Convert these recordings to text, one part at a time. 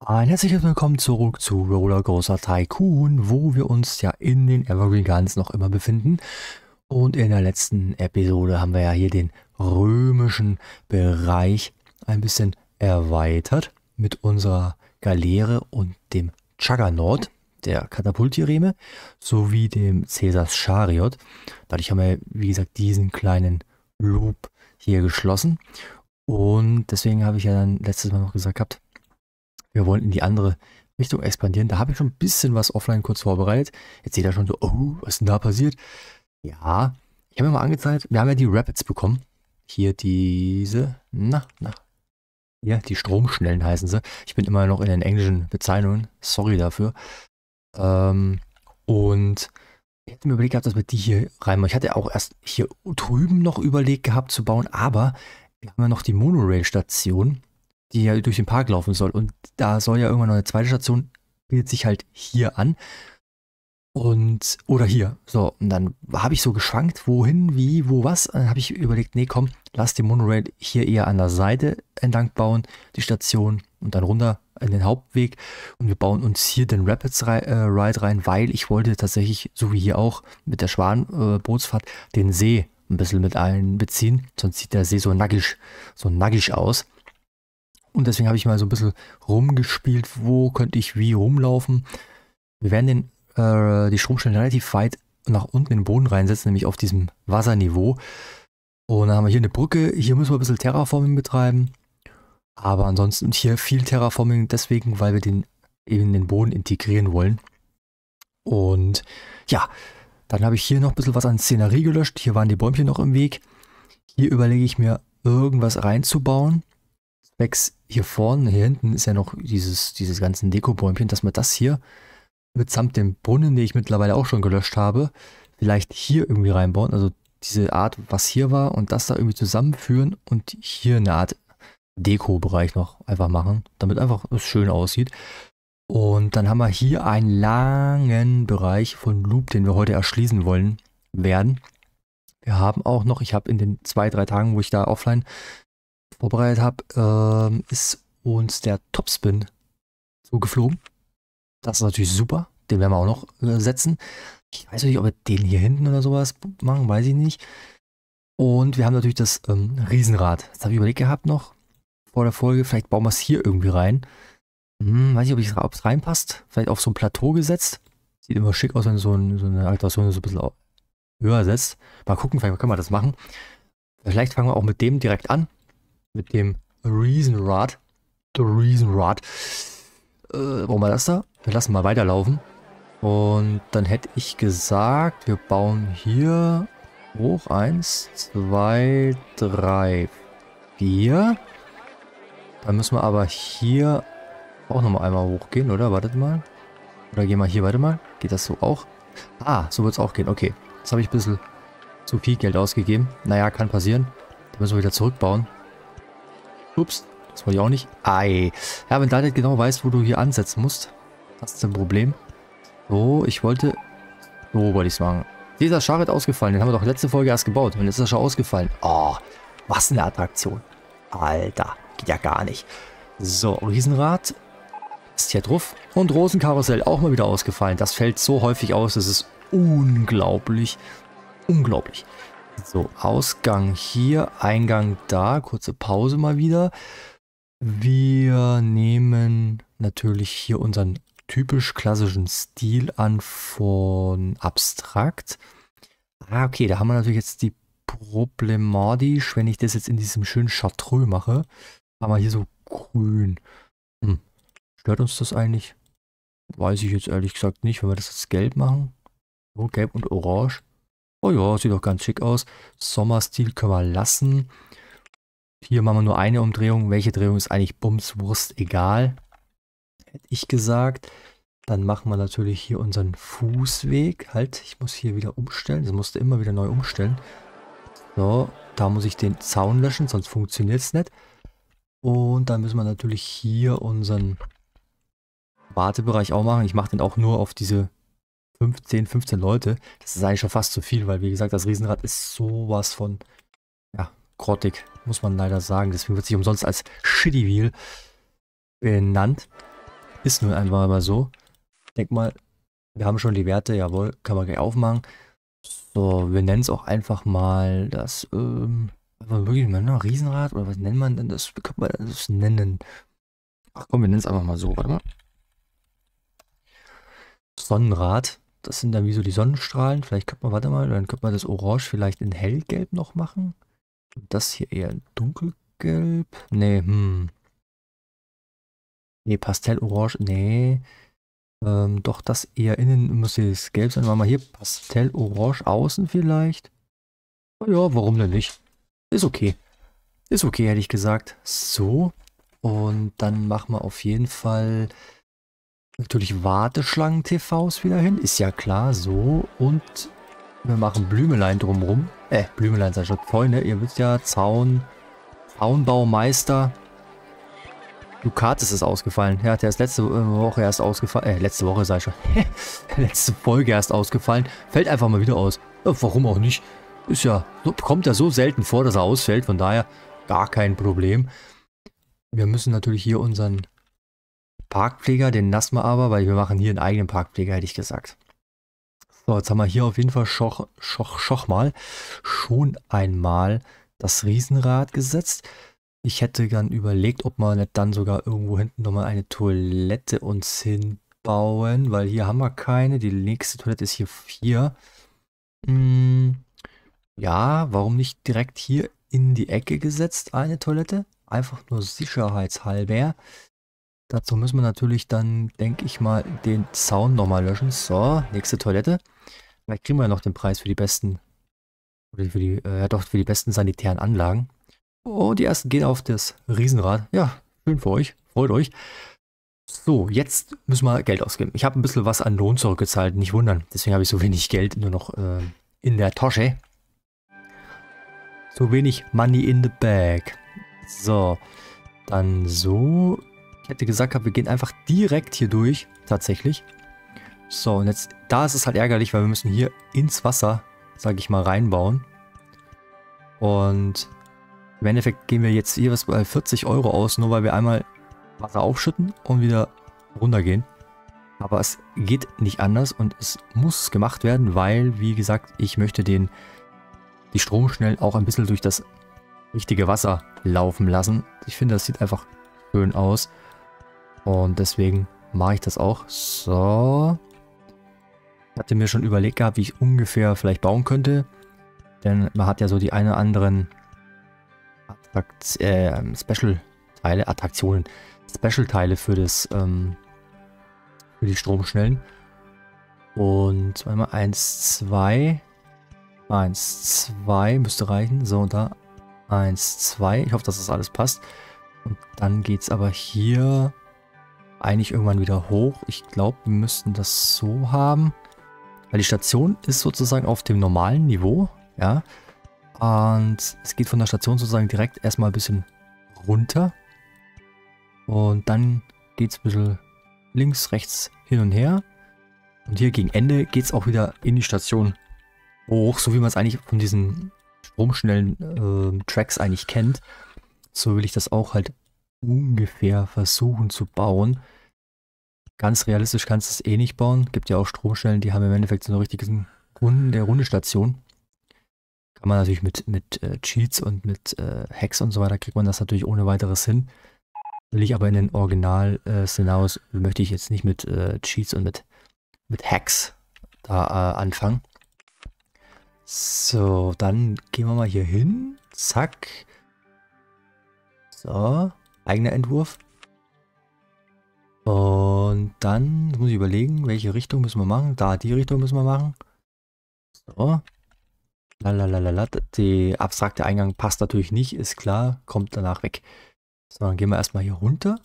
Ein herzliches Willkommen zurück zu Roller Großer Tycoon, wo wir uns ja in den Evergreen Guns noch immer befinden. Und in der letzten Episode haben wir ja hier den römischen Bereich ein bisschen erweitert mit unserer Galeere und dem Juggernaut, der Katapultjireme, sowie dem Caesars Chariot. Dadurch haben wir, wie gesagt, diesen kleinen Loop hier geschlossen. Und deswegen habe ich ja dann letztes Mal noch gesagt gehabt, wir wollen in die andere Richtung expandieren. Da habe ich schon ein bisschen was offline kurz vorbereitet. Jetzt seht ihr schon so, oh, was ist denn da passiert? Ja, ich habe mir mal angezeigt, wir haben ja die Rapids bekommen. Hier diese, na, na, ja, die Stromschnellen heißen sie. Ich bin immer noch in den englischen Bezeichnungen. Sorry dafür. Ähm, und ich hätte mir überlegt gehabt, dass wir die hier reinmachen. Ich hatte auch erst hier drüben noch überlegt gehabt zu bauen, aber wir haben ja noch die Monorail-Station die ja durch den Park laufen soll. Und da soll ja irgendwann noch eine zweite Station, bildet sich halt hier an. Und, oder hier. So, und dann habe ich so geschwankt, wohin, wie, wo, was. Dann habe ich überlegt, nee, komm, lass den Monorail hier eher an der Seite entlang bauen, die Station und dann runter in den Hauptweg. Und wir bauen uns hier den Rapids äh, Ride rein, weil ich wollte tatsächlich, so wie hier auch mit der Schwanbootsfahrt, äh, den See ein bisschen mit allen beziehen. Sonst sieht der See so naggisch, so nackig aus. Und deswegen habe ich mal so ein bisschen rumgespielt, wo könnte ich wie rumlaufen. Wir werden den, äh, die Stromstellen relativ weit nach unten in den Boden reinsetzen, nämlich auf diesem Wasserniveau. Und dann haben wir hier eine Brücke. Hier müssen wir ein bisschen Terraforming betreiben. Aber ansonsten hier viel Terraforming deswegen, weil wir den eben den Boden integrieren wollen. Und ja, dann habe ich hier noch ein bisschen was an Szenerie gelöscht. Hier waren die Bäumchen noch im Weg. Hier überlege ich mir, irgendwas reinzubauen zwecks hier vorne, hier hinten ist ja noch dieses, dieses ganzen Dekobäumchen, dass man das hier mitsamt dem Brunnen, den ich mittlerweile auch schon gelöscht habe, vielleicht hier irgendwie reinbauen. Also diese Art, was hier war und das da irgendwie zusammenführen und hier eine Art Deko-Bereich noch einfach machen, damit einfach es schön aussieht. Und dann haben wir hier einen langen Bereich von Loop, den wir heute erschließen wollen werden. Wir haben auch noch, ich habe in den zwei, drei Tagen, wo ich da offline vorbereitet habe, äh, ist uns der Topspin zugeflogen. Das ist natürlich super. Den werden wir auch noch äh, setzen. Ich weiß nicht, ob wir den hier hinten oder sowas machen, weiß ich nicht. Und wir haben natürlich das ähm, Riesenrad. Das habe ich überlegt gehabt noch vor der Folge. Vielleicht bauen wir es hier irgendwie rein. Hm, weiß nicht, ob es reinpasst. Vielleicht auf so ein Plateau gesetzt. Sieht immer schick aus, wenn so, ein, so eine Alteration so ein bisschen höher setzt. Mal gucken, vielleicht können wir das machen. Vielleicht fangen wir auch mit dem direkt an mit dem Reason Rod. The Reason Rod. Äh, warum war das da? Wir lassen mal weiterlaufen. Und dann hätte ich gesagt, wir bauen hier hoch. Eins, zwei, drei, vier. Dann müssen wir aber hier auch nochmal einmal hochgehen, oder? Wartet mal. Oder gehen wir hier, warte mal. Geht das so auch? Ah, so wird es auch gehen. Okay. Jetzt habe ich ein bisschen zu viel Geld ausgegeben. Naja, kann passieren. Dann müssen wir wieder zurückbauen. Ups, das wollte ich auch nicht. Ei. Ja, wenn du nicht genau weißt, wo du hier ansetzen musst, hast du ein Problem. So, ich wollte... So wollte ich es machen. Dieser Schar ist ausgefallen. Den haben wir doch letzte Folge erst gebaut. Und jetzt ist er schon ausgefallen. Oh, was eine Attraktion. Alter, geht ja gar nicht. So, Riesenrad ist hier drauf. Und Rosenkarussell auch mal wieder ausgefallen. Das fällt so häufig aus, das ist unglaublich. Unglaublich. So, Ausgang hier, Eingang da, kurze Pause mal wieder. Wir nehmen natürlich hier unseren typisch klassischen Stil an von abstrakt. Ah, okay, da haben wir natürlich jetzt die problematisch, wenn ich das jetzt in diesem schönen Chartreux mache, haben wir hier so grün. Hm. Stört uns das eigentlich? Weiß ich jetzt ehrlich gesagt nicht, wenn wir das jetzt gelb machen. So, gelb und orange. Oh ja, sieht doch ganz schick aus. Sommerstil können wir lassen. Hier machen wir nur eine Umdrehung. Welche Drehung ist eigentlich bumswurst egal, hätte ich gesagt. Dann machen wir natürlich hier unseren Fußweg. Halt, ich muss hier wieder umstellen. Das musste immer wieder neu umstellen. So, da muss ich den Zaun löschen, sonst funktioniert es nicht. Und dann müssen wir natürlich hier unseren Wartebereich auch machen. Ich mache den auch nur auf diese 15, 15 Leute. Das ist eigentlich schon fast zu viel, weil wie gesagt, das Riesenrad ist sowas von, ja, grottig, muss man leider sagen. Deswegen wird sich umsonst als Shitty Wheel benannt. Ist nun einfach mal so. Denk mal, wir haben schon die Werte, jawohl, kann man gleich aufmachen. So, wir nennen es auch einfach mal das, ähm, wirklich mal ein ne, Riesenrad oder was nennt man denn das? Wie kann man das nennen? Ach komm, wir nennen es einfach mal so, warte mal. Sonnenrad. Das sind dann wie so die Sonnenstrahlen. Vielleicht könnte man, warte mal, dann könnte man das Orange vielleicht in hellgelb noch machen. Und das hier eher in dunkelgelb. Nee, hm. Nee, Pastellorange, nee. Ähm, doch das eher innen muss jetzt gelb sein. Machen wir hier Pastellorange außen vielleicht. Oh ja, warum denn nicht? Ist okay. Ist okay, hätte ich gesagt. So. Und dann machen wir auf jeden Fall natürlich Warteschlangen-TVs wieder hin. Ist ja klar, so. Und wir machen Blümelein drumrum. Äh, Blümelein sei schon Freunde. Ihr wisst ja, Zaun, Zaunbaumeister. Ducatis ist ausgefallen. Ja, der ist letzte äh, Woche erst ausgefallen. Äh, letzte Woche sei schon. letzte Folge erst ausgefallen. Fällt einfach mal wieder aus. Ja, warum auch nicht? Ist ja, kommt ja so selten vor, dass er ausfällt. Von daher gar kein Problem. Wir müssen natürlich hier unseren Parkpfleger, den lassen wir aber, weil wir machen hier einen eigenen Parkpfleger, hätte ich gesagt. So, jetzt haben wir hier auf jeden Fall Schoch, Schoch, Schoch mal schon einmal das Riesenrad gesetzt. Ich hätte dann überlegt, ob man nicht dann sogar irgendwo hinten nochmal eine Toilette uns hinbauen, weil hier haben wir keine. Die nächste Toilette ist hier 4. Hm, ja, warum nicht direkt hier in die Ecke gesetzt eine Toilette? Einfach nur sicherheitshalber. Dazu müssen wir natürlich dann, denke ich mal, den Zaun nochmal löschen. So, nächste Toilette. Vielleicht kriegen wir ja noch den Preis für die besten, oder für die, äh, ja doch, für die besten sanitären Anlagen. Oh, die ersten gehen auf das Riesenrad. Ja, schön für euch. Freut euch. So, jetzt müssen wir Geld ausgeben. Ich habe ein bisschen was an Lohn zurückgezahlt, nicht wundern. Deswegen habe ich so wenig Geld nur noch äh, in der Tasche. So wenig Money in the Bag. So, dann so. Ich hätte gesagt, wir gehen einfach direkt hier durch, tatsächlich. So, und jetzt, da ist es halt ärgerlich, weil wir müssen hier ins Wasser, sage ich mal, reinbauen. Und im Endeffekt gehen wir jetzt jeweils bei 40 Euro aus, nur weil wir einmal Wasser aufschütten und wieder runtergehen. Aber es geht nicht anders und es muss gemacht werden, weil, wie gesagt, ich möchte den die Stromschnellen auch ein bisschen durch das richtige Wasser laufen lassen. Ich finde, das sieht einfach schön aus. Und deswegen mache ich das auch. So. Ich hatte mir schon überlegt gehabt, wie ich ungefähr vielleicht bauen könnte. Denn man hat ja so die eine oder anderen Attrakt äh, Special-Teile, Attraktionen, Special-Teile für das, ähm, für die Stromschnellen. Und einmal 1, 2, 1, 2 müsste reichen. So, und da 1, 2. Ich hoffe, dass das alles passt. Und dann geht es aber hier eigentlich irgendwann wieder hoch. Ich glaube, wir müssten das so haben. Weil die Station ist sozusagen auf dem normalen Niveau, ja. Und es geht von der Station sozusagen direkt erstmal ein bisschen runter. Und dann geht es ein bisschen links, rechts, hin und her. Und hier gegen Ende geht es auch wieder in die Station hoch, so wie man es eigentlich von diesen stromschnellen äh, Tracks eigentlich kennt. So will ich das auch halt ungefähr versuchen zu bauen. Ganz realistisch kannst du es eh nicht bauen. Gibt ja auch Stromstellen, die haben im Endeffekt so eine richtige Runden der Rundestation. Kann man natürlich mit, mit äh, Cheats und mit äh, Hacks und so weiter, kriegt man das natürlich ohne weiteres hin. Will ich aber in den Original-Szenarios, äh, möchte ich jetzt nicht mit äh, Cheats und mit, mit Hacks da äh, anfangen. So, dann gehen wir mal hier hin. Zack. So, eigener Entwurf. Und dann muss ich überlegen, welche Richtung müssen wir machen. Da, die Richtung müssen wir machen. So. Lalalala. Der abstrakte Eingang passt natürlich nicht, ist klar. Kommt danach weg. So, dann gehen wir erstmal hier runter.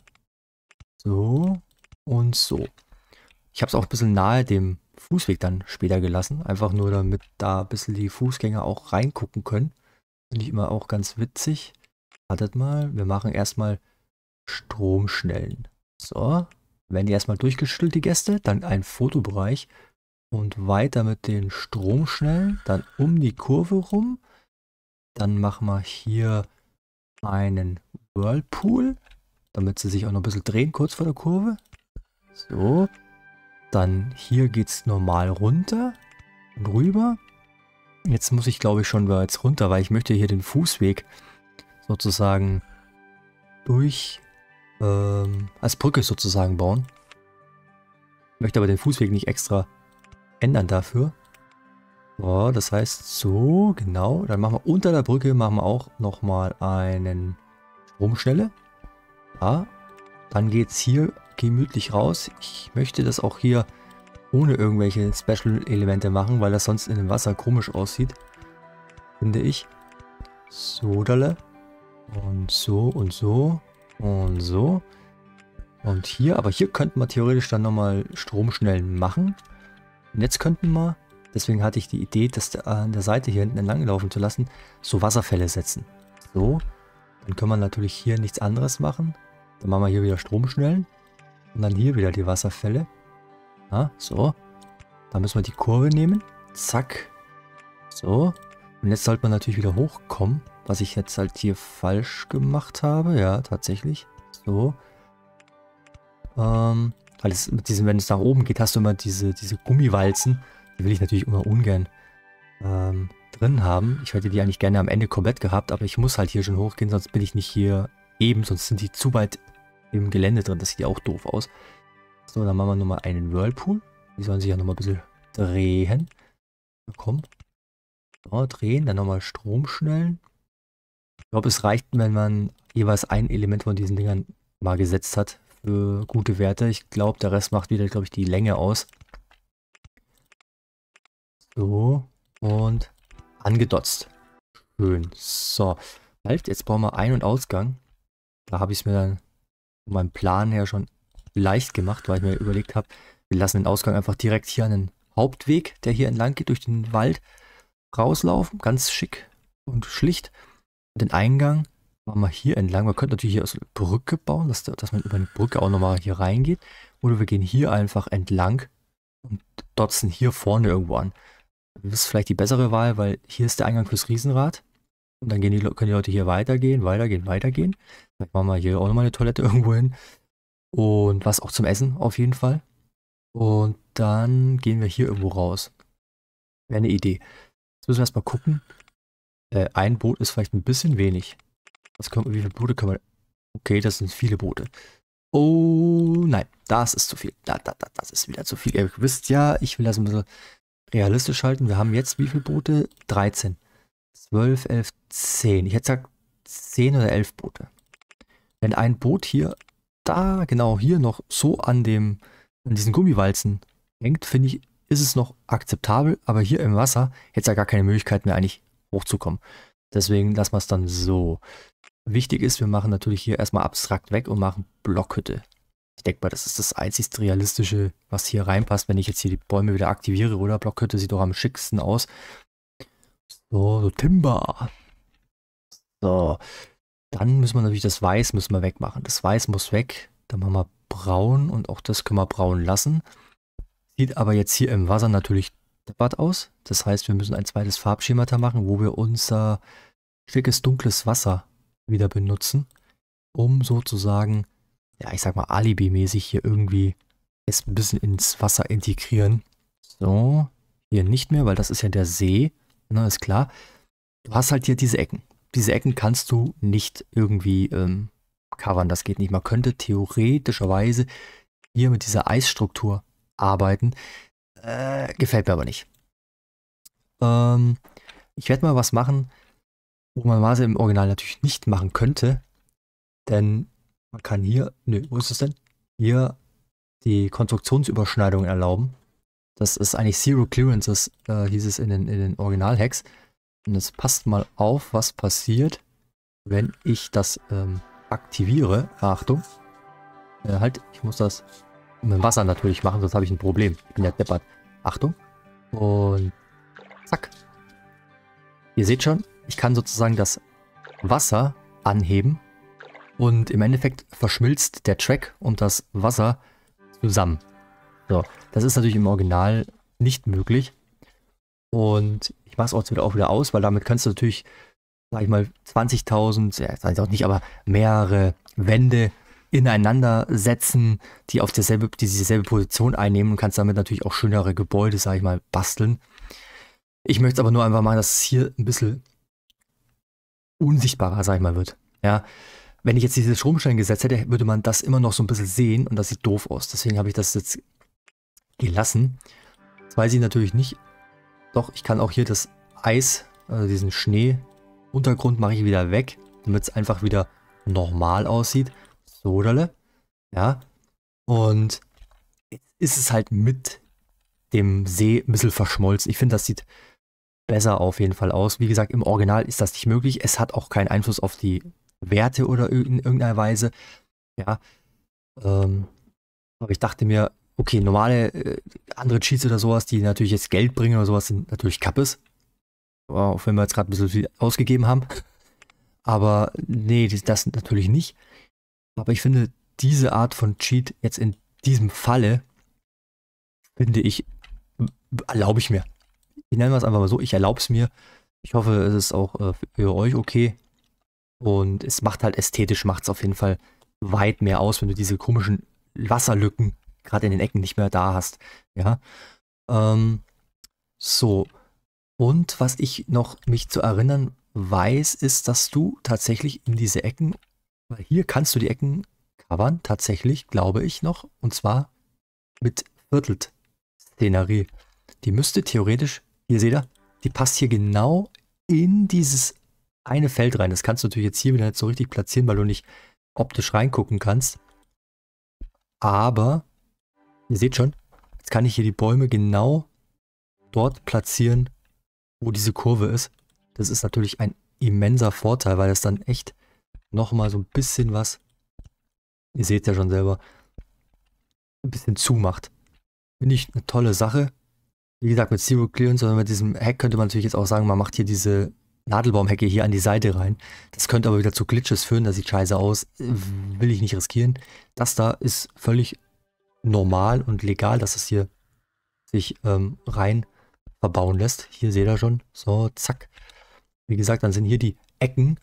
So und so. Ich habe es auch ein bisschen nahe dem Fußweg dann später gelassen. Einfach nur, damit da ein bisschen die Fußgänger auch reingucken können. Finde ich immer auch ganz witzig. Wartet mal, wir machen erstmal Stromschnellen. So, werden die erstmal durchgeschüttelt, die Gäste, dann ein Fotobereich und weiter mit den Stromschnellen, dann um die Kurve rum. Dann machen wir hier einen Whirlpool, damit sie sich auch noch ein bisschen drehen, kurz vor der Kurve. So, dann hier geht es normal runter und rüber. Jetzt muss ich glaube ich schon bereits runter, weil ich möchte hier den Fußweg sozusagen durch ähm, als Brücke sozusagen bauen. Möchte aber den Fußweg nicht extra ändern dafür. So, das heißt so, genau. Dann machen wir unter der Brücke machen wir auch nochmal einen Stromschnelle. Ja, dann geht es hier gemütlich raus. Ich möchte das auch hier ohne irgendwelche Special-Elemente machen, weil das sonst in dem Wasser komisch aussieht. Finde ich. So, dalle. Und so und so. Und so. Und hier, aber hier könnten wir theoretisch dann nochmal Stromschnellen machen. Und jetzt könnten wir, deswegen hatte ich die Idee, das an der Seite hier hinten entlang laufen zu lassen, so Wasserfälle setzen. So, dann können wir natürlich hier nichts anderes machen. Dann machen wir hier wieder Stromschnellen. Und dann hier wieder die Wasserfälle. Ja, so. Dann müssen wir die Kurve nehmen. Zack. So. Und jetzt sollte man natürlich wieder hochkommen, was ich jetzt halt hier falsch gemacht habe. Ja, tatsächlich. So. Ähm, weil es mit diesem, wenn es nach oben geht, hast du immer diese, diese Gummiwalzen. Die will ich natürlich immer ungern ähm, drin haben. Ich hätte die eigentlich gerne am Ende komplett gehabt, aber ich muss halt hier schon hochgehen, sonst bin ich nicht hier eben, sonst sind die zu weit im Gelände drin. Das sieht ja auch doof aus. So, dann machen wir nochmal einen Whirlpool. Die sollen sich ja nochmal ein bisschen drehen. Komm, da oh, drehen, dann nochmal Strom schnellen. Ich glaube, es reicht, wenn man jeweils ein Element von diesen Dingern mal gesetzt hat für gute Werte. Ich glaube, der Rest macht wieder, glaube ich, die Länge aus. So, und angedotzt. Schön. So, halt, jetzt brauchen wir Ein- und Ausgang. Da habe ich es mir dann von meinem Plan her schon leicht gemacht, weil ich mir überlegt habe, wir lassen den Ausgang einfach direkt hier an den Hauptweg, der hier entlang geht durch den Wald rauslaufen, ganz schick und schlicht. Den Eingang machen wir hier entlang. Man könnte natürlich hier aus Brücke bauen, dass, dass man über eine Brücke auch nochmal hier reingeht. Oder wir gehen hier einfach entlang und dotzen hier vorne irgendwo an. Das ist vielleicht die bessere Wahl, weil hier ist der Eingang fürs Riesenrad. Und dann die, können die Leute hier weitergehen, weitergehen, weitergehen. Vielleicht machen wir hier auch nochmal eine Toilette irgendwo hin. Und was auch zum Essen auf jeden Fall. Und dann gehen wir hier irgendwo raus. Wäre eine Idee müssen wir erstmal gucken. Äh, ein Boot ist vielleicht ein bisschen wenig. Was können, wie viele Boote können wir... Okay, das sind viele Boote. Oh nein, das ist zu viel. Da, da, da, das ist wieder zu viel. Ihr wisst ja, ich will das ein bisschen realistisch halten. Wir haben jetzt wie viele Boote? 13. 12, 11, 10. Ich hätte gesagt 10 oder 11 Boote. Wenn ein Boot hier, da genau hier noch so an dem, an diesen Gummiwalzen hängt, finde ich, ist es noch akzeptabel, aber hier im Wasser hätte es ja gar keine Möglichkeit mehr eigentlich hochzukommen. Deswegen lassen wir es dann so. Wichtig ist, wir machen natürlich hier erstmal abstrakt weg und machen Blockhütte. Ich denke mal, das ist das einzigste realistische, was hier reinpasst, wenn ich jetzt hier die Bäume wieder aktiviere, oder? Blockhütte sieht doch am schicksten aus. So, so Timber. So, dann müssen wir natürlich das Weiß müssen wir wegmachen. Das Weiß muss weg. Dann machen wir braun und auch das können wir braun lassen. Sieht aber jetzt hier im Wasser natürlich deppert aus. Das heißt, wir müssen ein zweites Farbschemata machen, wo wir unser schickes dunkles Wasser wieder benutzen, um sozusagen, ja ich sag mal alibi-mäßig hier irgendwie es ein bisschen ins Wasser integrieren. So, hier nicht mehr, weil das ist ja der See, na ne, ist klar. Du hast halt hier diese Ecken. Diese Ecken kannst du nicht irgendwie ähm, covern, das geht nicht. Man könnte theoretischerweise hier mit dieser Eisstruktur arbeiten. Äh, gefällt mir aber nicht. Ähm, ich werde mal was machen, wo man Vase im Original natürlich nicht machen könnte. Denn man kann hier, nö, wo ist es denn? Hier die Konstruktionsüberschneidung erlauben. Das ist eigentlich Zero Clearances, äh, hieß es in den, in den Original-Hacks. Und jetzt passt mal auf, was passiert, wenn ich das ähm, aktiviere. Achtung. Äh, halt, ich muss das mit dem Wasser natürlich machen, sonst habe ich ein Problem. Ich bin ja deppert. Achtung. Und zack. Ihr seht schon, ich kann sozusagen das Wasser anheben und im Endeffekt verschmilzt der Track und das Wasser zusammen. So, das ist natürlich im Original nicht möglich. Und ich mache es auch wieder, auch wieder aus, weil damit kannst du natürlich, sag ich mal, 20.000, ja, sag ich auch nicht, aber mehrere Wände ineinander setzen, die auf derselbe, die dieselbe Position einnehmen und kannst damit natürlich auch schönere Gebäude, sag ich mal, basteln. Ich möchte aber nur einfach mal, dass es hier ein bisschen unsichtbarer, sag ich mal, wird. Ja. Wenn ich jetzt diese Stromstellen gesetzt hätte, würde man das immer noch so ein bisschen sehen und das sieht doof aus. Deswegen habe ich das jetzt gelassen. Jetzt weiß ich natürlich nicht. Doch, ich kann auch hier das Eis, also diesen Schnee, Untergrund mache ich wieder weg, damit es einfach wieder normal aussieht. Soderle. Ja. Und jetzt ist es halt mit dem See ein bisschen verschmolzen. Ich finde, das sieht besser auf jeden Fall aus. Wie gesagt, im Original ist das nicht möglich. Es hat auch keinen Einfluss auf die Werte oder in irgendeiner Weise. Ja. Ähm, aber ich dachte mir, okay, normale äh, andere Cheats oder sowas, die natürlich jetzt Geld bringen oder sowas, sind natürlich Kappes. Auch wenn wir jetzt gerade ein bisschen viel ausgegeben haben. Aber nee, das natürlich nicht. Aber ich finde diese Art von Cheat jetzt in diesem Falle, finde ich, erlaube ich mir. Ich nenne es einfach mal so, ich erlaube es mir. Ich hoffe, es ist auch äh, für euch okay. Und es macht halt ästhetisch, macht es auf jeden Fall weit mehr aus, wenn du diese komischen Wasserlücken gerade in den Ecken nicht mehr da hast. Ja. Ähm, so. Und was ich noch mich zu erinnern weiß, ist, dass du tatsächlich in diese Ecken weil hier kannst du die Ecken covern, tatsächlich, glaube ich noch. Und zwar mit Viertelt-Szenerie. Die müsste theoretisch, hier seht ihr, die passt hier genau in dieses eine Feld rein. Das kannst du natürlich jetzt hier wieder nicht so richtig platzieren, weil du nicht optisch reingucken kannst. Aber, ihr seht schon, jetzt kann ich hier die Bäume genau dort platzieren, wo diese Kurve ist. Das ist natürlich ein immenser Vorteil, weil das dann echt nochmal so ein bisschen was, ihr seht ja schon selber, ein bisschen zumacht. Finde ich eine tolle Sache. Wie gesagt, mit Zero Clearance oder mit diesem Hack könnte man natürlich jetzt auch sagen, man macht hier diese Nadelbaumhecke hier an die Seite rein. Das könnte aber wieder zu Glitches führen, das sieht scheiße aus. Will ich nicht riskieren. Das da ist völlig normal und legal, dass es hier sich ähm, rein verbauen lässt. Hier seht ihr schon. So, zack. Wie gesagt, dann sind hier die Ecken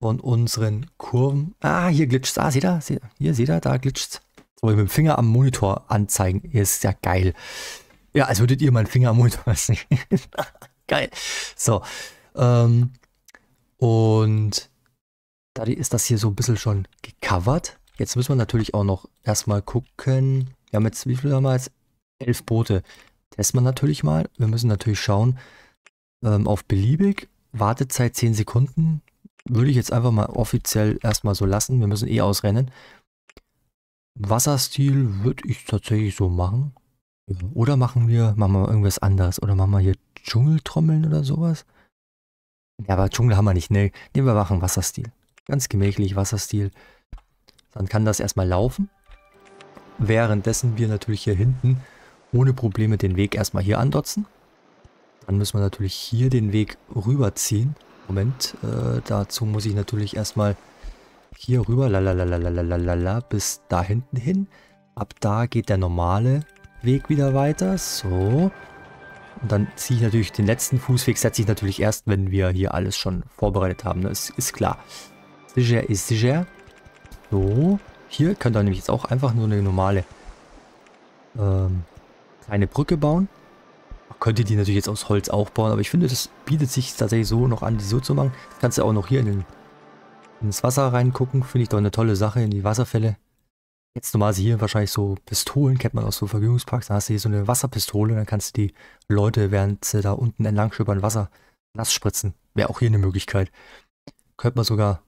von unseren Kurven. Ah, hier glitscht es. Ah, seht ihr? Hier, seht ihr? Da glitscht es. Soll mit dem Finger am Monitor anzeigen? Ist ja geil. Ja, als würdet ihr meinen Finger am Monitor sehen. geil. So. Ähm, und dadurch ist das hier so ein bisschen schon gecovert. Jetzt müssen wir natürlich auch noch erstmal gucken. Wir haben jetzt, wie viel haben wir jetzt? Elf Boote. Testen wir natürlich mal. Wir müssen natürlich schauen ähm, auf beliebig. Wartezeit 10 Sekunden würde ich jetzt einfach mal offiziell erstmal so lassen. Wir müssen eh ausrennen. Wasserstil würde ich tatsächlich so machen. Oder machen wir, machen wir irgendwas anderes. Oder machen wir hier Dschungeltrommeln oder sowas. Ja, aber Dschungel haben wir nicht. Ne, nehmen wir machen Wasserstil. Ganz gemächlich Wasserstil. Dann kann das erstmal laufen. Währenddessen wir natürlich hier hinten ohne Probleme den Weg erstmal hier andotzen. Dann müssen wir natürlich hier den Weg rüberziehen. ziehen. Moment, äh, dazu muss ich natürlich erstmal hier rüber, la bis da hinten hin. Ab da geht der normale Weg wieder weiter, so. Und dann ziehe ich natürlich den letzten Fußweg, setze ich natürlich erst, wenn wir hier alles schon vorbereitet haben, das ne? ist klar. Sicher ist sicher. So, hier könnt ihr nämlich jetzt auch einfach nur eine normale ähm, kleine Brücke bauen. Man könnte die natürlich jetzt aus Holz auch bauen, aber ich finde, das bietet sich tatsächlich so noch an, die so zu machen. Das kannst du auch noch hier in den, ins Wasser reingucken. Finde ich doch eine tolle Sache, in die Wasserfälle. Jetzt normalerweise hier wahrscheinlich so Pistolen, kennt man aus so Vergnügungsparks. Dann hast du hier so eine Wasserpistole, dann kannst du die Leute, während sie da unten entlang schippern, Wasser nass spritzen. Wäre auch hier eine Möglichkeit. Könnte man sogar,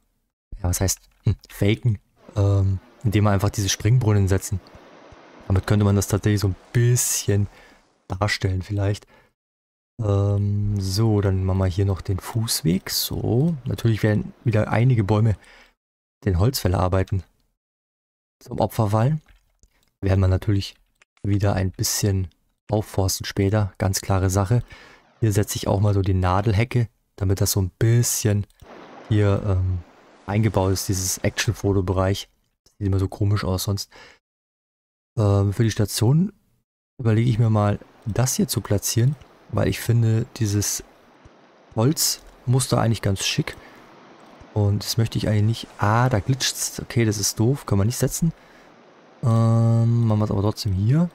ja, was heißt, hm, faken, ähm, indem man einfach diese Springbrunnen setzen. Damit könnte man das tatsächlich so ein bisschen darstellen vielleicht. Ähm, so, dann machen wir hier noch den Fußweg. So, natürlich werden wieder einige Bäume den Holzfäller arbeiten zum Opfer fallen. Werden wir natürlich wieder ein bisschen aufforsten später, ganz klare Sache. Hier setze ich auch mal so die Nadelhecke, damit das so ein bisschen hier ähm, eingebaut ist, dieses Action-Foto-Bereich. Sieht immer so komisch aus sonst. Ähm, für die Station überlege ich mir mal das hier zu platzieren, weil ich finde dieses Holzmuster eigentlich ganz schick. Und das möchte ich eigentlich nicht... Ah, da glitscht es. Okay, das ist doof. Können wir nicht setzen. Ähm, machen wir es aber trotzdem hier.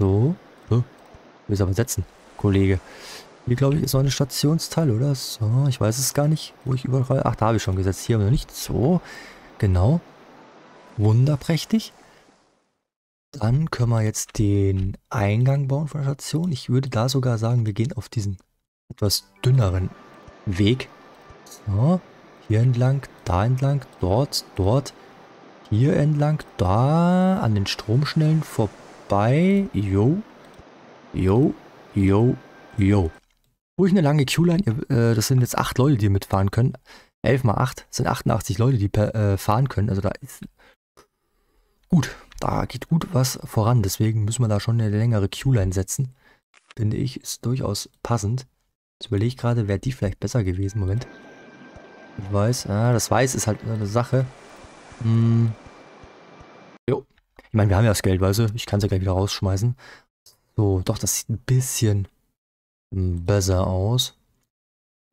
So. so. es aber setzen, Kollege. Hier, glaube ich, ist noch ein Stationsteil, oder? So, ich weiß es gar nicht, wo ich überall... Ach, da habe ich schon gesetzt. Hier haben wir noch nicht. So, genau. Wunderprächtig. Dann können wir jetzt den Eingang bauen von der Station. Ich würde da sogar sagen, wir gehen auf diesen etwas dünneren Weg. So, hier entlang, da entlang, dort, dort, hier entlang, da, an den Stromschnellen vorbei. Jo, jo, jo, jo. Ruhig eine lange Q-Line. Äh, das sind jetzt acht Leute, die mitfahren können. Elf mal acht sind 88 Leute, die per, äh, fahren können. Also da ist... Gut, da geht gut was voran. Deswegen müssen wir da schon eine längere Q-Line setzen. Finde ich, ist durchaus passend. Jetzt überlege ich gerade, wäre die vielleicht besser gewesen. Moment. weiß, ah, das Weiß ist halt eine Sache. Hm. Jo. Ich meine, wir haben ja das Geld, weißt du? Ich kann es ja gleich wieder rausschmeißen. So, doch, das sieht ein bisschen hm, besser aus.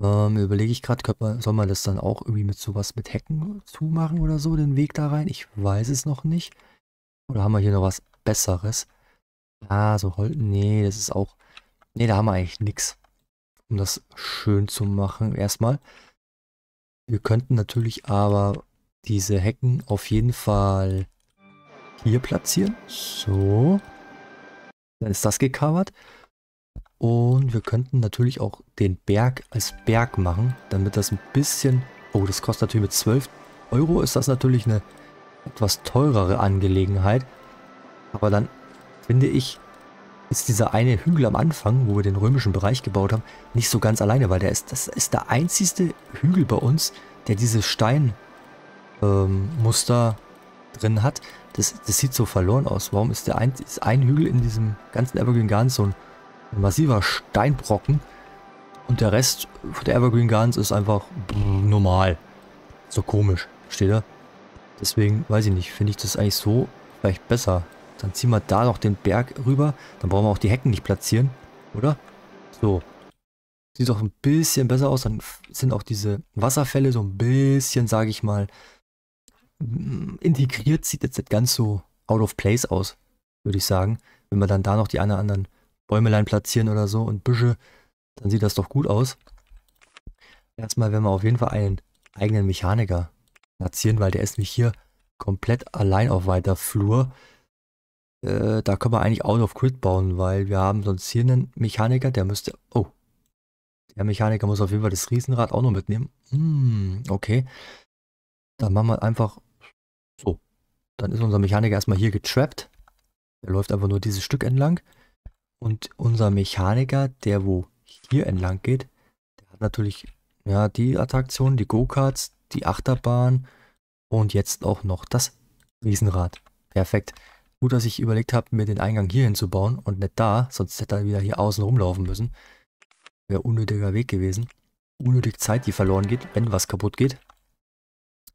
Ähm, überlege ich gerade, soll man das dann auch irgendwie mit sowas mit Hecken zumachen oder so, den Weg da rein? Ich weiß es noch nicht. Oder haben wir hier noch was Besseres? Ah, so Holten, nee, das ist auch... Nee, da haben wir eigentlich nichts, um das schön zu machen erstmal. Wir könnten natürlich aber diese Hecken auf jeden Fall hier platzieren. So. Dann ist das gecovert. Und wir könnten natürlich auch den Berg als Berg machen, damit das ein bisschen... Oh, das kostet natürlich mit 12 Euro ist das natürlich eine etwas teurere Angelegenheit. Aber dann finde ich, ist dieser eine Hügel am Anfang, wo wir den römischen Bereich gebaut haben, nicht so ganz alleine, weil der ist, das ist der einzigste Hügel bei uns, der dieses Steinmuster ähm, drin hat. Das, das, sieht so verloren aus. Warum ist der ein, ist ein Hügel in diesem ganzen Evergreen Gardens so ein, ein massiver Steinbrocken und der Rest der Evergreen Gardens ist einfach normal. So komisch, steht da. Deswegen, weiß ich nicht, finde ich das eigentlich so vielleicht besser. Dann ziehen wir da noch den Berg rüber. Dann brauchen wir auch die Hecken nicht platzieren, oder? So. Sieht doch ein bisschen besser aus. Dann sind auch diese Wasserfälle so ein bisschen, sage ich mal, integriert. Sieht jetzt nicht ganz so out of place aus, würde ich sagen. Wenn wir dann da noch die anderen Bäumelein platzieren oder so und Büsche, dann sieht das doch gut aus. Erstmal werden wir auf jeden Fall einen eigenen Mechaniker platzieren, weil der ist nämlich hier komplett allein auf weiter Flur. Äh, da können wir eigentlich out of grid bauen, weil wir haben sonst hier einen Mechaniker, der müsste... Oh, der Mechaniker muss auf jeden Fall das Riesenrad auch noch mitnehmen. Hm, okay. Dann machen wir einfach so. Dann ist unser Mechaniker erstmal hier getrappt. Der läuft einfach nur dieses Stück entlang. Und unser Mechaniker, der wo hier entlang geht, der hat natürlich ja, die Attraktion, die Go-Karts, die Achterbahn und jetzt auch noch das Riesenrad. Perfekt. Gut, dass ich überlegt habe, mir den Eingang hier hinzubauen und nicht da, sonst hätte er wieder hier außen rumlaufen müssen. Wäre unnötiger Weg gewesen. Unnötig Zeit, die verloren geht, wenn was kaputt geht.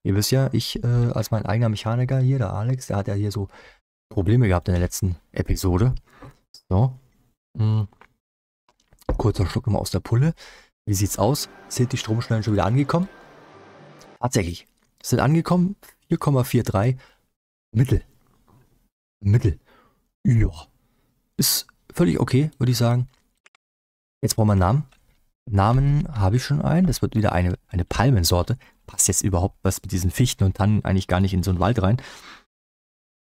Ihr wisst ja, ich äh, als mein eigener Mechaniker hier, der Alex, der hat ja hier so Probleme gehabt in der letzten Episode. So. Hm. Kurzer Schluck mal aus der Pulle. Wie sieht's aus? Sind die Stromschnellen schon wieder angekommen? Tatsächlich sind angekommen 4,43 Mittel. Mittel. Ja. Ist völlig okay, würde ich sagen. Jetzt brauchen wir einen Namen. Namen habe ich schon einen. Das wird wieder eine, eine Palmensorte. Passt jetzt überhaupt was mit diesen Fichten und Tannen eigentlich gar nicht in so einen Wald rein.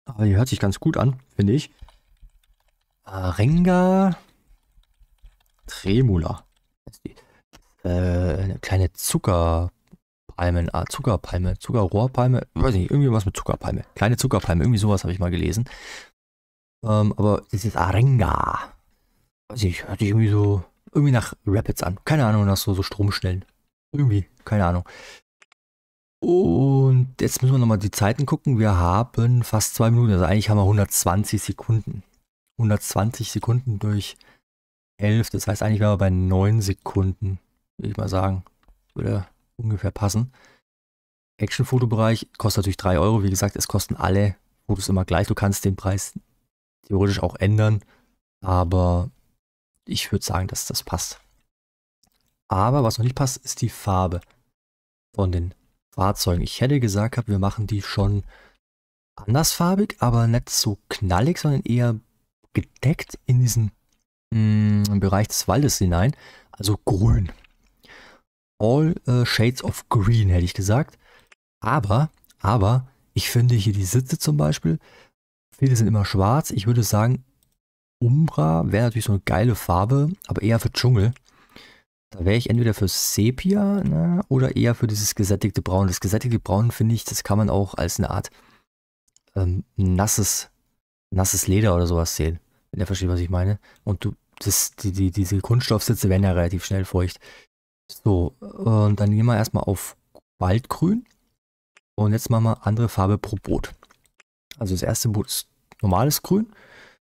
Aber die hört sich ganz gut an, finde ich. Arenga Tremula. Äh, eine kleine Zucker... Palmen, ah, Zuckerpalme, Zuckerrohrpalme, weiß nicht, irgendwie was mit Zuckerpalme. Kleine Zuckerpalme, irgendwie sowas habe ich mal gelesen. Ähm, aber ist Arenga, weiß ich, hört sich irgendwie so, irgendwie nach Rapids an. Keine Ahnung, nach so, so Stromschnellen. Irgendwie, keine Ahnung. Und jetzt müssen wir nochmal die Zeiten gucken. Wir haben fast zwei Minuten, also eigentlich haben wir 120 Sekunden. 120 Sekunden durch 11, das heißt eigentlich wären wir bei 9 Sekunden, würde ich mal sagen. Oder ungefähr passen. Action-Fotobereich kostet natürlich 3 Euro. Wie gesagt, es kosten alle Fotos immer gleich. Du kannst den Preis theoretisch auch ändern, aber ich würde sagen, dass das passt. Aber was noch nicht passt, ist die Farbe von den Fahrzeugen. Ich hätte gesagt, gehabt, wir machen die schon andersfarbig, aber nicht so knallig, sondern eher gedeckt in diesen mh, mm, Bereich des Waldes hinein. Also grün. All äh, Shades of Green, hätte ich gesagt. Aber, aber, ich finde hier die Sitze zum Beispiel, viele sind immer schwarz. Ich würde sagen, Umbra wäre natürlich so eine geile Farbe, aber eher für Dschungel. Da wäre ich entweder für Sepia na, ne, oder eher für dieses gesättigte Braun. Das gesättigte Braun finde ich, das kann man auch als eine Art ähm, nasses, nasses Leder oder sowas sehen. Wenn ihr versteht, was ich meine. Und du, das, die, die, diese Kunststoffsitze werden ja relativ schnell feucht. So, und dann gehen wir erstmal auf Waldgrün. Und jetzt machen wir andere Farbe pro Boot. Also das erste Boot ist normales Grün.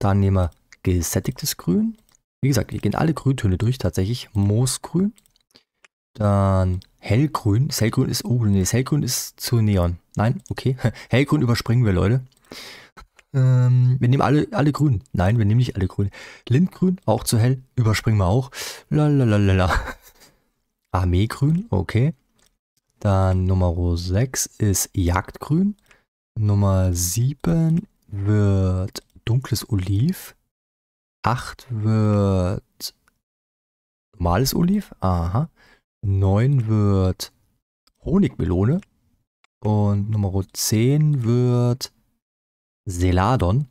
Dann nehmen wir gesättigtes Grün. Wie gesagt, wir gehen alle Grüntöne durch, tatsächlich Moosgrün. Dann hellgrün. Das hellgrün ist, oh nee, das hellgrün ist zu Neon. Nein, okay. Hellgrün überspringen wir, Leute. Ähm, wir nehmen alle, alle grün. Nein, wir nehmen nicht alle grün. Lindgrün, auch zu hell, überspringen wir auch. Lalalala. Armeegrün, okay. Dann Nummer 6 ist Jagdgrün. Nummer 7 wird dunkles Oliv. 8 wird normales Oliv. Aha. 9 wird Honigmelone. Und Nummer 10 wird Seladon.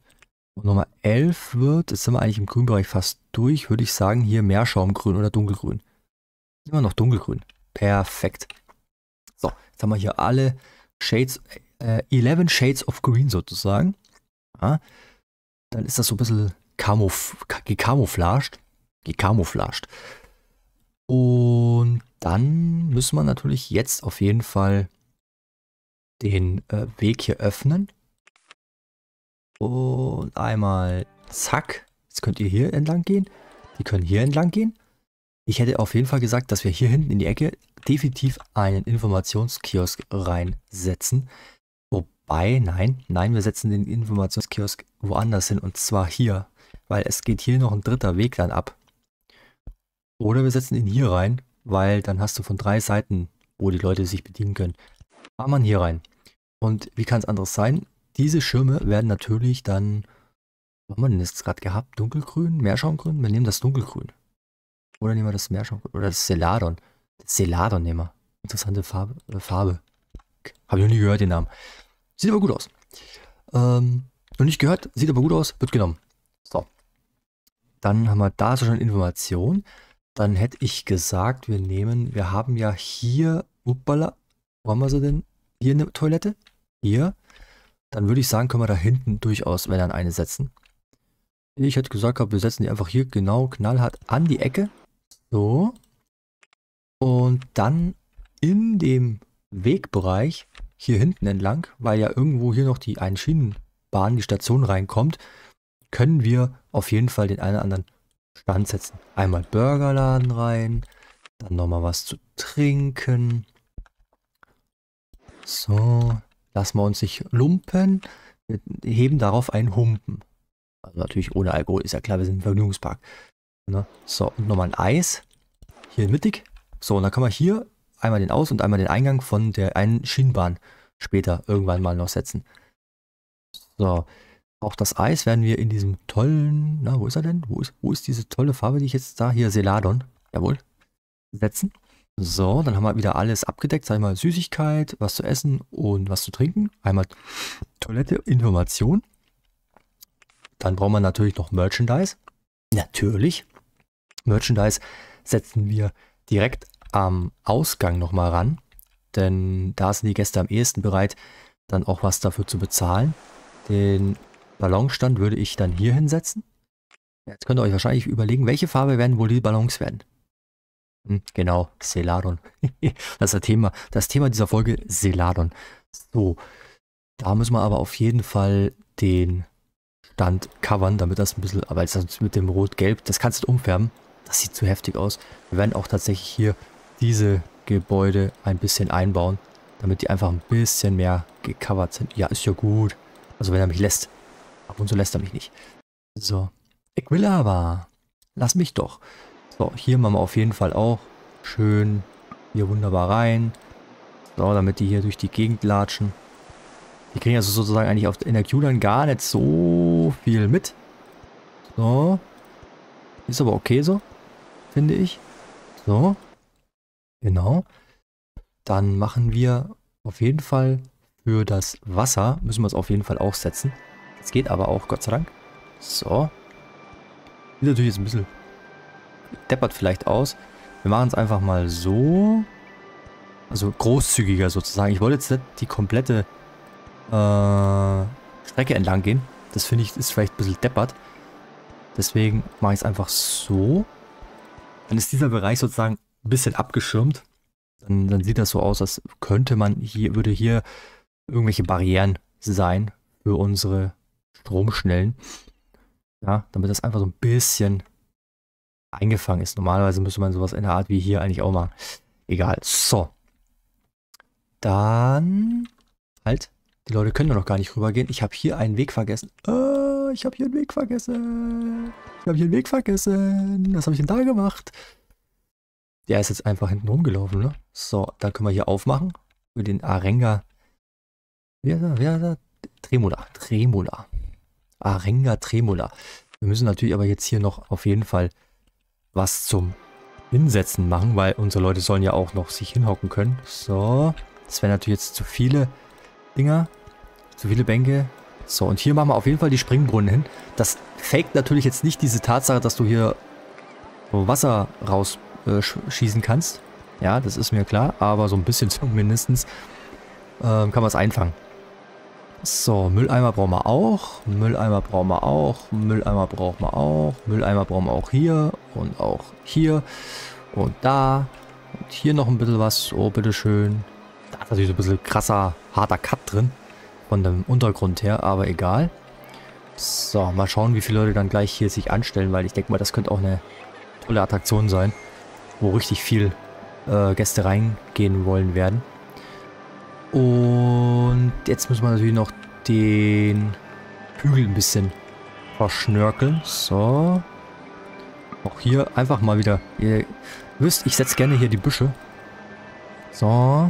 Und Nummer 11 wird, jetzt sind wir eigentlich im Grünbereich fast durch, würde ich sagen, hier Meerschaumgrün oder Dunkelgrün. Immer noch dunkelgrün. Perfekt. So, jetzt haben wir hier alle Shades, äh, 11 Shades of Green sozusagen. Ja, dann ist das so ein bisschen kamouf gekamouflaged. Gekamouflaged. Und dann müssen wir natürlich jetzt auf jeden Fall den äh, Weg hier öffnen. Und einmal zack. Jetzt könnt ihr hier entlang gehen. Die können hier entlang gehen. Ich hätte auf jeden Fall gesagt, dass wir hier hinten in die Ecke definitiv einen Informationskiosk reinsetzen. Wobei, nein, nein, wir setzen den Informationskiosk woanders hin und zwar hier, weil es geht hier noch ein dritter Weg dann ab. Oder wir setzen ihn hier rein, weil dann hast du von drei Seiten, wo die Leute sich bedienen können. Fahr man hier rein. Und wie kann es anders sein? Diese Schirme werden natürlich dann, was haben wir denn jetzt gerade gehabt? Dunkelgrün, Meerschaumgrün? Wir nehmen das Dunkelgrün. Oder nehmen wir das Meerschaumpulver. Oder das Celadon. Celadon nehmen wir. Interessante Farbe. Äh, Farbe. Habe ich noch nie gehört, den Namen. Sieht aber gut aus. Ähm, noch nicht gehört, sieht aber gut aus, wird genommen. So. Dann haben wir da so schon Informationen. Dann hätte ich gesagt, wir nehmen, wir haben ja hier, uppala, wo haben wir sie denn? Hier eine Toilette? Hier. Dann würde ich sagen, können wir da hinten durchaus, wenn dann eine setzen. Ich hätte gesagt, wir setzen die einfach hier genau knallhart an die Ecke. So. Und dann in dem Wegbereich hier hinten entlang, weil ja irgendwo hier noch die Einschienenbahn, die Station reinkommt, können wir auf jeden Fall den einen oder anderen Stand setzen. Einmal Burgerladen rein, dann nochmal was zu trinken. So, lassen wir uns nicht lumpen. Wir heben darauf einen Humpen. Also natürlich ohne Alkohol, ist ja klar, wir sind im Vergnügungspark. Ne? So, und nochmal ein Eis. Hier mittig. So, und dann kann man hier einmal den Aus- und einmal den Eingang von der einen Schienbahn später irgendwann mal noch setzen. So, auch das Eis werden wir in diesem tollen, na, wo ist er denn? Wo ist, wo ist diese tolle Farbe, die ich jetzt da, hier, Seladon, jawohl, setzen. So, dann haben wir wieder alles abgedeckt, sag ich mal, Süßigkeit, was zu essen und was zu trinken. Einmal Toilette, Information. Dann brauchen wir natürlich noch Merchandise. Natürlich, Merchandise setzen wir direkt am Ausgang nochmal ran, denn da sind die Gäste am ehesten bereit, dann auch was dafür zu bezahlen. Den Ballonstand würde ich dann hier hinsetzen. Jetzt könnt ihr euch wahrscheinlich überlegen, welche Farbe werden wohl die Ballons werden. Hm, genau, Celadon. das ist das Thema, das Thema dieser Folge, Celadon. So, da müssen wir aber auf jeden Fall den Stand covern, damit das ein bisschen, aber jetzt mit dem Rot-Gelb, das kannst du umfärben. Das sieht zu heftig aus. Wir werden auch tatsächlich hier diese Gebäude ein bisschen einbauen, damit die einfach ein bisschen mehr gecovert sind. Ja, ist ja gut. Also wenn er mich lässt. Ab und zu lässt er mich nicht. So. Ich will aber. Lass mich doch. So, hier machen wir auf jeden Fall auch schön hier wunderbar rein. So, damit die hier durch die Gegend latschen. Die kriegen also sozusagen eigentlich auf, in der q dann gar nicht so viel mit. So. Ist aber okay so finde ich. So, genau. Dann machen wir auf jeden Fall für das Wasser, müssen wir es auf jeden Fall auch setzen. Es geht aber auch, Gott sei Dank. So. Sieht natürlich jetzt ein bisschen deppert vielleicht aus. Wir machen es einfach mal so. Also großzügiger sozusagen. Ich wollte jetzt nicht die komplette äh, Strecke entlang gehen. Das finde ich ist vielleicht ein bisschen deppert. Deswegen mache ich es einfach so dann ist dieser Bereich sozusagen ein bisschen abgeschirmt. Dann, dann sieht das so aus, als könnte man hier, würde hier irgendwelche Barrieren sein für unsere Stromschnellen. Ja, damit das einfach so ein bisschen eingefangen ist. Normalerweise müsste man sowas in der Art wie hier eigentlich auch mal. Egal. So. Dann. Halt. Die Leute können doch noch gar nicht rübergehen. Ich habe hier einen Weg vergessen. Äh ich habe hier einen Weg vergessen. Ich habe hier einen Weg vergessen. Was habe ich denn da gemacht? Der ist jetzt einfach hinten rumgelaufen, ne? So, dann können wir hier aufmachen. Mit den Arenga. Wer ist er? Wer ist er? Tremola. Tremola. Arenga Tremola. Wir müssen natürlich aber jetzt hier noch auf jeden Fall was zum Hinsetzen machen, weil unsere Leute sollen ja auch noch sich hinhocken können. So. Das wären natürlich jetzt zu viele Dinger. Zu viele Bänke. So, und hier machen wir auf jeden Fall die Springbrunnen hin. Das faked natürlich jetzt nicht diese Tatsache, dass du hier Wasser rausschießen äh, kannst. Ja, das ist mir klar, aber so ein bisschen zumindestens äh, kann man es einfangen. So, Mülleimer brauchen wir auch, Mülleimer brauchen wir auch, Mülleimer brauchen wir auch, Mülleimer brauchen wir auch hier und auch hier und da und hier noch ein bisschen was. Oh, bitteschön. Da ist natürlich so ein bisschen krasser, harter Cut drin von dem Untergrund her, aber egal. So, mal schauen, wie viele Leute dann gleich hier sich anstellen, weil ich denke mal, das könnte auch eine tolle Attraktion sein, wo richtig viel äh, Gäste reingehen wollen werden. Und jetzt müssen wir natürlich noch den Hügel ein bisschen verschnörkeln. So. Auch hier einfach mal wieder. Ihr wisst, ich setze gerne hier die Büsche. So.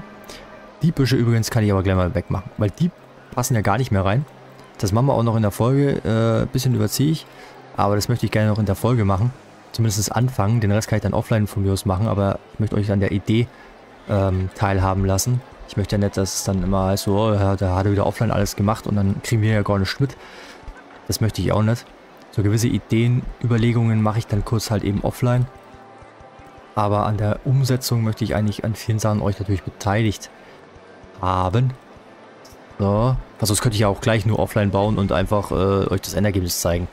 Die Büsche übrigens kann ich aber gleich mal wegmachen, weil die passen ja gar nicht mehr rein. Das machen wir auch noch in der Folge. Äh, bisschen überziehe ich. Aber das möchte ich gerne noch in der Folge machen. Zumindest anfangen. Den Rest kann ich dann offline von mir aus machen. Aber ich möchte euch an der Idee ähm, teilhaben lassen. Ich möchte ja nicht, dass es dann immer heißt, so, oh, da hat er wieder offline alles gemacht und dann kriegen wir ja gar nichts mit. Das möchte ich auch nicht. So gewisse Ideen, Überlegungen mache ich dann kurz halt eben offline. Aber an der Umsetzung möchte ich eigentlich an vielen Sachen euch natürlich beteiligt haben. So. Also das könnte ich ja auch gleich nur offline bauen und einfach äh, euch das Endergebnis zeigen.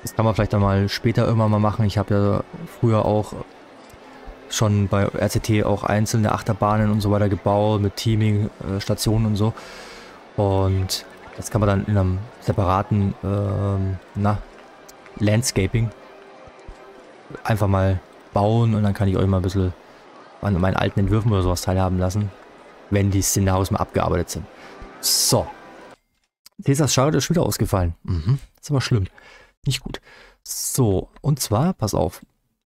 Das kann man vielleicht dann mal später immer mal machen. Ich habe ja früher auch schon bei RCT auch einzelne Achterbahnen und so weiter gebaut mit Teaming, äh, Stationen und so. Und das kann man dann in einem separaten ähm, na, Landscaping einfach mal bauen und dann kann ich euch mal ein bisschen an meinen alten Entwürfen oder sowas teilhaben lassen, wenn die Szenarios mal abgearbeitet sind. So. Cäsars Schale ist wieder ausgefallen. Mhm. Ist aber schlimm. Nicht gut. So, und zwar, pass auf.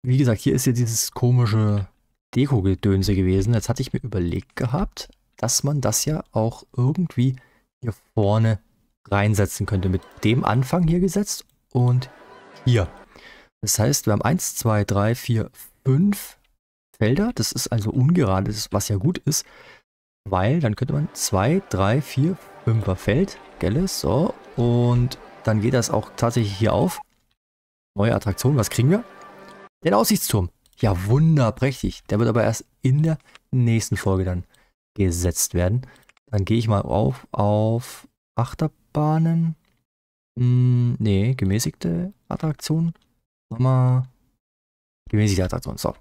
Wie gesagt, hier ist ja dieses komische Deko-Gedönse gewesen. Jetzt hatte ich mir überlegt gehabt, dass man das ja auch irgendwie hier vorne reinsetzen könnte. Mit dem Anfang hier gesetzt und hier. Das heißt, wir haben 1, 2, 3, 4, 5 Felder. Das ist also ungerade, was ja gut ist. Weil dann könnte man 2, 3, 4, 5er Feld, gell? So, und dann geht das auch tatsächlich hier auf. Neue Attraktion, was kriegen wir? Den Aussichtsturm. Ja, wunderprächtig. Der wird aber erst in der nächsten Folge dann gesetzt werden. Dann gehe ich mal auf, auf Achterbahnen. Hm, nee, gemäßigte Attraktion. Nochmal. Gemäßigte Attraktion, so.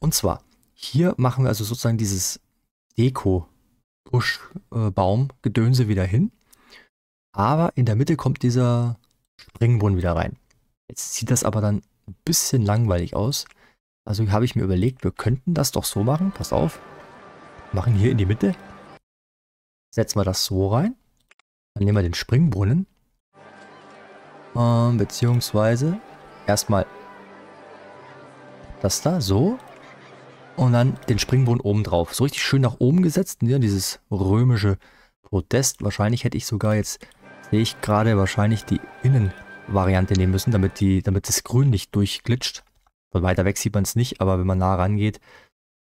Und zwar, hier machen wir also sozusagen dieses Deko Buschbaumgedönse äh, wieder hin. Aber in der Mitte kommt dieser Springbrunnen wieder rein. Jetzt sieht das aber dann ein bisschen langweilig aus. Also habe ich mir überlegt, wir könnten das doch so machen. Pass auf. Machen hier in die Mitte. Setzen wir das so rein. Dann nehmen wir den Springbrunnen. Ähm, beziehungsweise erstmal das da so und dann den Springbrunnen oben drauf. So richtig schön nach oben gesetzt, ne? dieses römische Podest. Wahrscheinlich hätte ich sogar jetzt, sehe ich gerade, wahrscheinlich die Innenvariante nehmen müssen, damit, die, damit das Grün nicht durchglitscht. Von weiter weg sieht man es nicht, aber wenn man nah rangeht,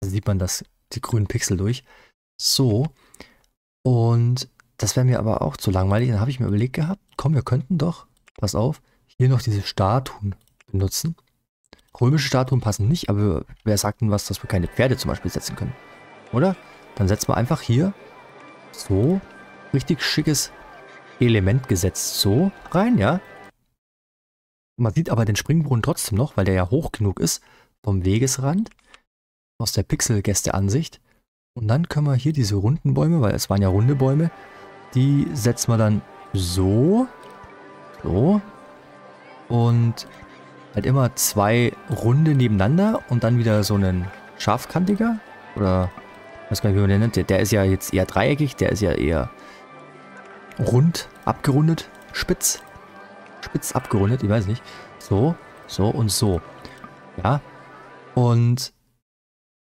sieht man das, die grünen Pixel durch. So, und das wäre mir aber auch zu langweilig. Dann habe ich mir überlegt gehabt, komm, wir könnten doch, pass auf, hier noch diese Statuen benutzen. Römische Statuen passen nicht, aber wer sagt denn was, dass wir keine Pferde zum Beispiel setzen können? Oder? Dann setzen wir einfach hier so richtig schickes Element gesetzt. So rein, ja? Man sieht aber den Springbrunnen trotzdem noch, weil der ja hoch genug ist vom Wegesrand aus der pixel gäste ansicht Und dann können wir hier diese runden Bäume, weil es waren ja runde Bäume, die setzen wir dann so. So. Und halt immer zwei runde nebeneinander und dann wieder so einen scharfkantiger oder was kann ich wie man den nennt. Der ist ja jetzt eher dreieckig, der ist ja eher rund, abgerundet, spitz, spitz abgerundet, ich weiß nicht. So, so und so. Ja, und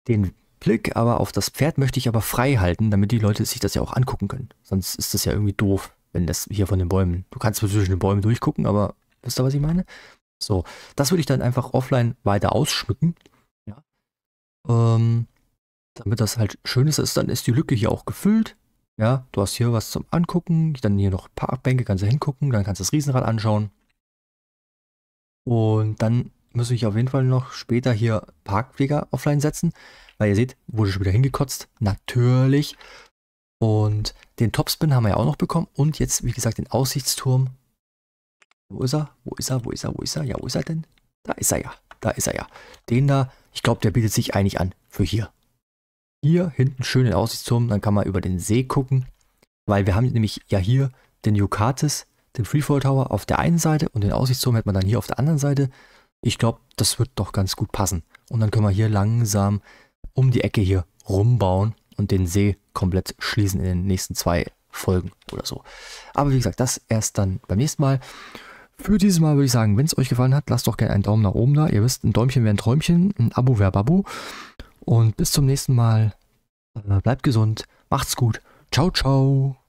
den Blick aber auf das Pferd möchte ich aber frei halten, damit die Leute sich das ja auch angucken können. Sonst ist das ja irgendwie doof, wenn das hier von den Bäumen. Du kannst zwischen den Bäumen durchgucken, aber wisst ihr, was ich meine? So, das würde ich dann einfach offline weiter ausschmücken. Ja. Ähm, damit das halt schön ist, dann ist die Lücke hier auch gefüllt. Ja, du hast hier was zum Angucken, dann hier noch Parkbänke, kannst du hingucken, dann kannst du das Riesenrad anschauen. Und dann muss ich auf jeden Fall noch später hier Parkwege offline setzen, weil ihr seht, wurde schon wieder hingekotzt, natürlich. Und den Topspin haben wir ja auch noch bekommen und jetzt, wie gesagt, den Aussichtsturm wo ist er? Wo ist er? Wo ist er? Wo ist er? Ja, wo ist er denn? Da ist er ja. Da ist er ja. Den da, ich glaube, der bietet sich eigentlich an für hier. Hier hinten schön den Aussichtsturm, dann kann man über den See gucken, weil wir haben nämlich ja hier den Jukatis, den Freefall Tower auf der einen Seite und den Aussichtsturm hätte man dann hier auf der anderen Seite. Ich glaube, das wird doch ganz gut passen. Und dann können wir hier langsam um die Ecke hier rumbauen und den See komplett schließen in den nächsten zwei Folgen oder so. Aber wie gesagt, das erst dann beim nächsten Mal. Für dieses Mal würde ich sagen, wenn es euch gefallen hat, lasst doch gerne einen Daumen nach oben da. Ihr wisst, ein Däumchen wäre ein Träumchen, ein Abo wäre Babu. Und bis zum nächsten Mal. Bleibt gesund, macht's gut. Ciao, ciao.